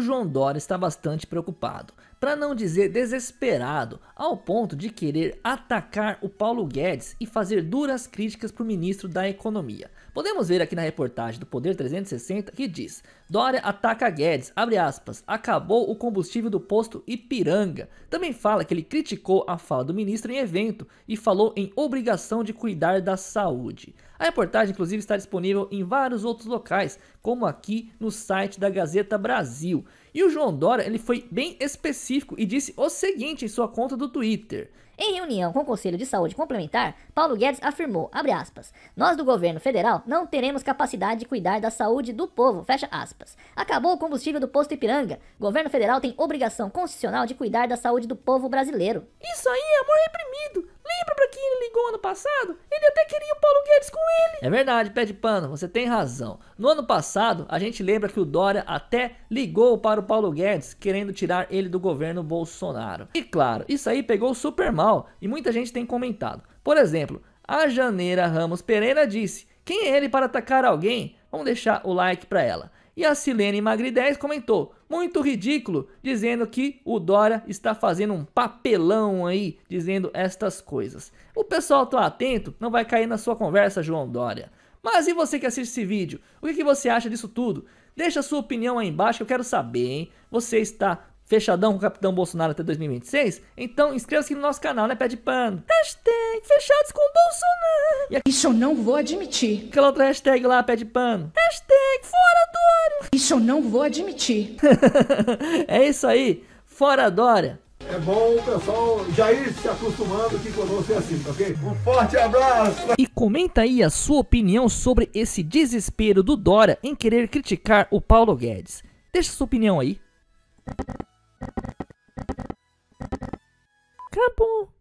João Dória está bastante preocupado, para não dizer desesperado, ao ponto de querer atacar o Paulo Guedes e fazer duras críticas para o ministro da Economia. Podemos ver aqui na reportagem do Poder 360 que diz: Dória ataca Guedes, abre aspas, acabou o combustível do posto Ipiranga. Também fala que ele criticou a fala do ministro em evento e falou em obrigação de cuidar da saúde. A reportagem, inclusive, está disponível em vários outros locais, como aqui no site da Gazeta Brasil. E o João Dória ele foi bem específico e disse o seguinte em sua conta do Twitter. Em reunião com o Conselho de Saúde Complementar, Paulo Guedes afirmou, aspas, nós do governo federal não teremos capacidade de cuidar da saúde do povo, Acabou o combustível do posto Ipiranga. Governo federal tem obrigação constitucional de cuidar da saúde do povo brasileiro. Isso aí é amor reprimido passado, ele até queria o Paulo Guedes com ele. É verdade, pé de pano, você tem razão. No ano passado, a gente lembra que o Dória até ligou para o Paulo Guedes, querendo tirar ele do governo Bolsonaro. E claro, isso aí pegou super mal e muita gente tem comentado. Por exemplo, a Janeira Ramos Pereira disse: Quem é ele para atacar alguém? Vamos deixar o like para ela. E a Silene Magri 10 comentou: muito ridículo, dizendo que o Dória está fazendo um papelão aí, dizendo estas coisas. O pessoal tá atento, não vai cair na sua conversa, João Dória. Mas e você que assiste esse vídeo? O que, que você acha disso tudo? Deixa a sua opinião aí embaixo, que eu quero saber, hein? Você está fechadão com o Capitão Bolsonaro até 2026? Então inscreva-se no nosso canal, né, pé de pano? Hashtag fechados com Bolsonaro. E aqui... Isso eu não vou admitir. Aquela outra hashtag lá, pé de pano. Hashtag isso eu não vou admitir. é isso aí. Fora Dória. É bom o pessoal já ir se acostumando que conosco é assim, tá ok? Um forte abraço! E comenta aí a sua opinião sobre esse desespero do Dória em querer criticar o Paulo Guedes. Deixa sua opinião aí. Acabou.